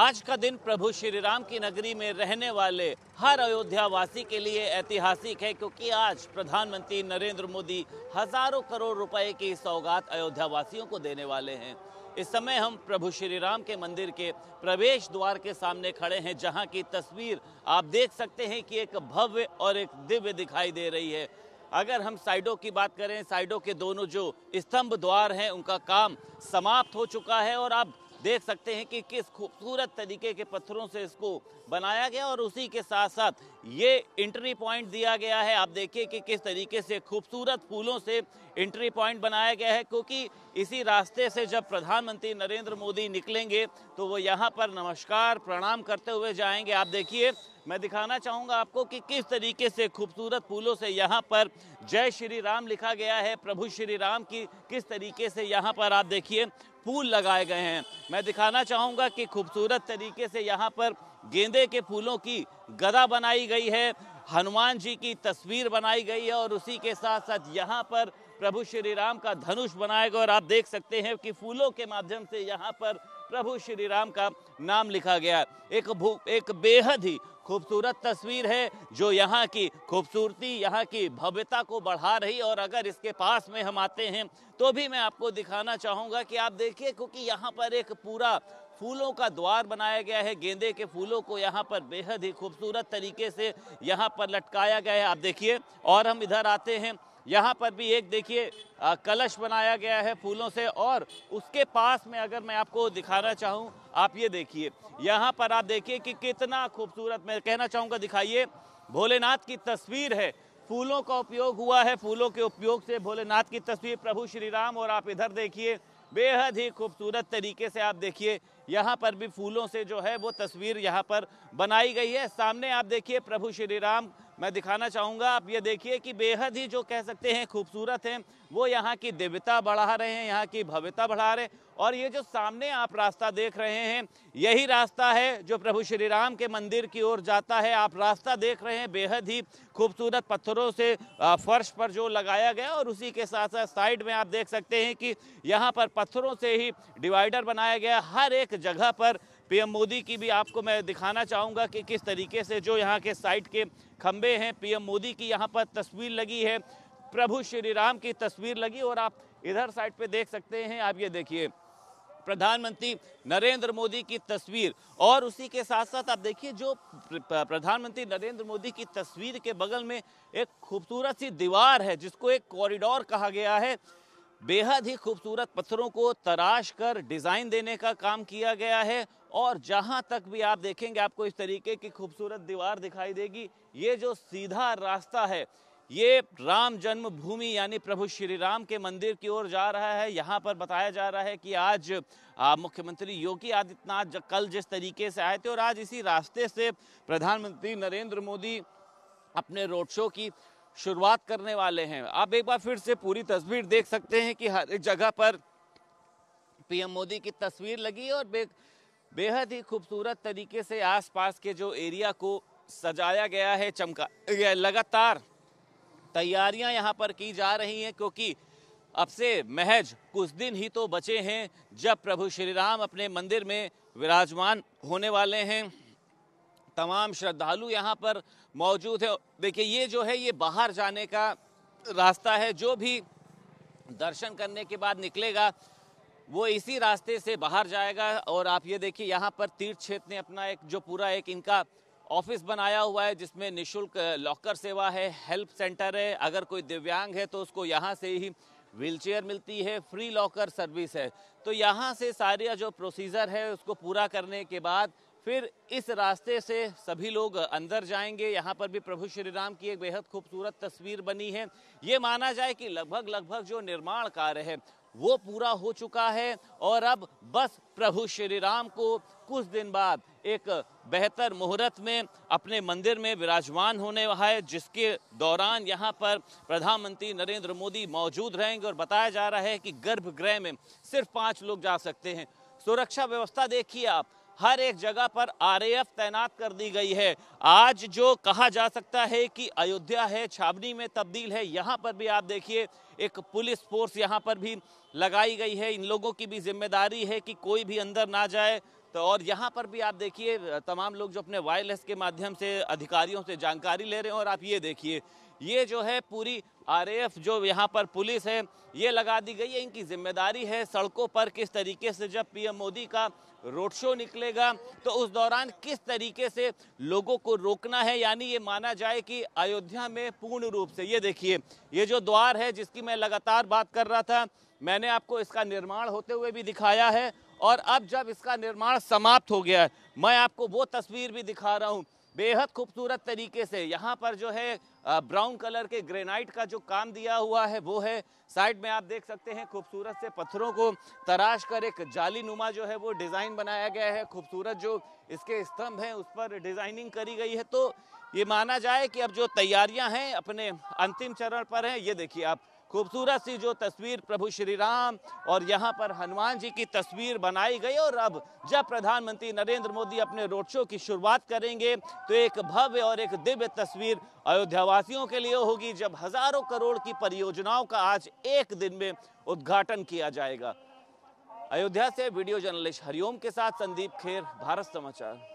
आज का दिन प्रभु श्री राम की नगरी में रहने वाले हर अयोध्या वासी के लिए ऐतिहासिक है क्योंकि आज प्रधानमंत्री नरेंद्र मोदी हजारों करोड़ रुपए की सौगात अयोध्या वासियों को देने वाले हैं इस समय हम प्रभु श्री राम के मंदिर के प्रवेश द्वार के सामने खड़े हैं जहां की तस्वीर आप देख सकते हैं कि एक भव्य और एक दिव्य दिखाई दे रही है अगर हम साइडों की बात करें साइडों के दोनों जो स्तंभ द्वार हैं उनका काम समाप्त हो चुका है और अब देख सकते हैं कि किस खूबसूरत तरीके के पत्थरों से इसको बनाया गया और उसी के साथ साथ ये इंट्री पॉइंट दिया गया है आप देखिए कि किस तरीके से खूबसूरत फूलों से इंट्री पॉइंट बनाया गया है क्योंकि इसी रास्ते से जब प्रधानमंत्री नरेंद्र मोदी निकलेंगे तो वो यहाँ पर नमस्कार प्रणाम करते हुए जाएंगे आप देखिए मैं दिखाना चाहूँगा आपको कि किस तरीके से खूबसूरत फूलों से यहाँ पर जय श्री राम लिखा गया है प्रभु श्री राम की किस तरीके से यहाँ पर आप देखिए फूल लगाए गए हैं मैं दिखाना चाहूँगा कि खूबसूरत तरीके से यहाँ पर गेंदे के फूलों की गदा बनाई गई है हनुमान जी की तस्वीर बनाई गई है और उसी के साथ साथ यहाँ पर प्रभु श्री राम का धनुष बनाया गया और आप देख सकते हैं कि फूलों के माध्यम से यहाँ पर प्रभु श्री राम का नाम लिखा गया एक भू एक बेहद ही खूबसूरत तस्वीर है जो यहाँ की खूबसूरती यहाँ की भव्यता को बढ़ा रही और अगर इसके पास में हम आते हैं तो भी मैं आपको दिखाना चाहूँगा कि आप देखिए क्योंकि यहाँ पर एक पूरा फूलों का द्वार बनाया गया है गेंदे के फूलों को यहाँ पर बेहद ही खूबसूरत तरीके से यहाँ पर लटकाया गया है आप देखिए और हम इधर आते हैं यहाँ पर भी एक देखिए कलश बनाया गया है फूलों से और उसके पास में अगर मैं आपको दिखाना चाहूँ आप ये देखिए यहाँ पर आप देखिए कि कितना खूबसूरत मैं कहना चाहूँगा दिखाइए भोलेनाथ की तस्वीर है फूलों का उपयोग हुआ है फूलों के उपयोग से भोलेनाथ की तस्वीर प्रभु श्री राम और आप इधर देखिए बेहद ही खूबसूरत तरीके से आप देखिए यहाँ पर भी फूलों से जो है वो तस्वीर यहाँ पर बनाई गई है सामने आप देखिए प्रभु श्री राम मैं दिखाना चाहूँगा आप ये देखिए कि बेहद ही जो कह सकते हैं खूबसूरत हैं वो यहाँ की दिव्यता बढ़ा रहे हैं यहाँ की भव्यता बढ़ा रहे हैं और ये जो सामने आप रास्ता देख रहे हैं यही रास्ता है जो प्रभु श्री राम के मंदिर की ओर जाता है आप रास्ता देख रहे हैं बेहद ही खूबसूरत पत्थरों से फर्श पर जो लगाया गया और उसी के साथ साथ साइड में आप देख सकते हैं कि यहाँ पर पत्थरों से ही डिवाइडर बनाया गया हर एक जगह पर पीएम मोदी की भी आपको मैं दिखाना चाहूँगा कि किस तरीके से जो यहाँ के साइट के खम्भे हैं पीएम मोदी की यहाँ पर तस्वीर लगी है प्रभु श्री राम की तस्वीर लगी और आप इधर साइड पे देख सकते हैं आप ये देखिए प्रधानमंत्री नरेंद्र मोदी की तस्वीर और उसी के साथ साथ आप देखिए जो प्रधानमंत्री नरेंद्र मोदी की तस्वीर के बगल में एक खूबसूरत सी दीवार है जिसको एक कॉरिडोर कहा गया है बेहद ही खूबसूरत पत्थरों को तराश कर डिज़ाइन देने का काम किया गया है और जहाँ तक भी आप देखेंगे आपको इस तरीके की खूबसूरत दीवार दिखाई देगी ये जो सीधा रास्ता है ये राम जन्मभूमि यानी प्रभु श्री राम के मंदिर की ओर जा रहा है यहाँ पर बताया जा रहा है कि आज मुख्यमंत्री योगी आदित्यनाथ कल जिस तरीके से आए थे और आज इसी रास्ते से प्रधानमंत्री नरेंद्र मोदी अपने रोड शो की शुरुआत करने वाले हैं आप एक बार फिर से पूरी तस्वीर देख सकते हैं कि हर एक जगह पर पीएम मोदी की तस्वीर लगी और बे बेहद ही खूबसूरत तरीके से आसपास के जो एरिया को सजाया गया है चमका लगातार तैयारियां यहां पर की जा रही हैं क्योंकि अब से महज कुछ दिन ही तो बचे हैं जब प्रभु श्री राम अपने मंदिर में विराजमान होने वाले हैं तमाम श्रद्धालु यहाँ पर मौजूद है देखिए ये जो है ये बाहर जाने का रास्ता है जो भी दर्शन करने के बाद निकलेगा वो इसी रास्ते से बाहर जाएगा और आप ये देखिए यहाँ पर तीर्थ क्षेत्र ने अपना एक जो पूरा एक इनका ऑफिस बनाया हुआ है जिसमें निशुल्क लॉकर सेवा है हेल्प सेंटर है अगर कोई दिव्यांग है तो उसको यहाँ से ही व्हीलचेयर मिलती है फ्री लॉकर सर्विस है तो यहाँ से सारिया जो प्रोसीजर है उसको पूरा करने के बाद फिर इस रास्ते से सभी लोग अंदर जाएंगे यहाँ पर भी प्रभु श्री राम की एक बेहद खूबसूरत तस्वीर बनी है ये माना जाए कि लगभग लगभग जो निर्माण कार्य है वो पूरा हो चुका है और अब बस प्रभु श्री राम को कुछ दिन बाद एक बेहतर मुहूर्त में अपने मंदिर में विराजमान होने है जिसके दौरान यहाँ पर प्रधानमंत्री नरेंद्र मोदी मौजूद रहेंगे और बताया जा रहा है कि गर्भगृह में सिर्फ पाँच लोग जा सकते हैं सुरक्षा व्यवस्था देखिए आप हर एक जगह पर आरएएफ तैनात कर दी गई है आज जो कहा जा सकता है कि अयोध्या है छाबनी में तब्दील है यहाँ पर भी आप देखिए एक पुलिस फोर्स यहाँ पर भी लगाई गई है इन लोगों की भी जिम्मेदारी है कि कोई भी अंदर ना जाए तो और यहाँ पर भी आप देखिए तमाम लोग जो अपने वायरलेस के माध्यम से अधिकारियों से जानकारी ले रहे हैं और आप ये देखिए ये जो है पूरी आरएएफ जो यहाँ पर पुलिस है ये लगा दी गई है इनकी जिम्मेदारी है सड़कों पर किस तरीके से जब पीएम मोदी का रोड शो निकलेगा तो उस दौरान किस तरीके से लोगों को रोकना है यानी ये माना जाए कि अयोध्या में पूर्ण रूप से ये देखिए ये जो द्वार है जिसकी मैं लगातार बात कर रहा था मैंने आपको इसका निर्माण होते हुए भी दिखाया है और अब जब इसका निर्माण समाप्त हो गया है मैं आपको वो तस्वीर भी दिखा रहा हूँ बेहद खूबसूरत तरीके से यहाँ पर जो है ब्राउन कलर के ग्रेनाइट का जो काम दिया हुआ है वो है साइड में आप देख सकते हैं खूबसूरत से पत्थरों को तराश कर एक जाली नुमा जो है वो डिज़ाइन बनाया गया है खूबसूरत जो इसके स्तंभ हैं उस पर डिज़ाइनिंग करी गई है तो ये माना जाए कि अब जो तैयारियां हैं अपने अंतिम चरण पर हैं ये देखिए आप खूबसूरत सी जो तस्वीर प्रभु श्री राम और यहाँ पर हनुमान जी की तस्वीर बनाई गई और अब जब प्रधानमंत्री नरेंद्र मोदी अपने रोड शो की शुरुआत करेंगे तो एक भव्य और एक दिव्य तस्वीर अयोध्यावासियों के लिए होगी जब हजारों करोड़ की परियोजनाओं का आज एक दिन में उद्घाटन किया जाएगा अयोध्या से वीडियो जर्नलिस्ट हरिओम के साथ संदीप खेर भारत समाचार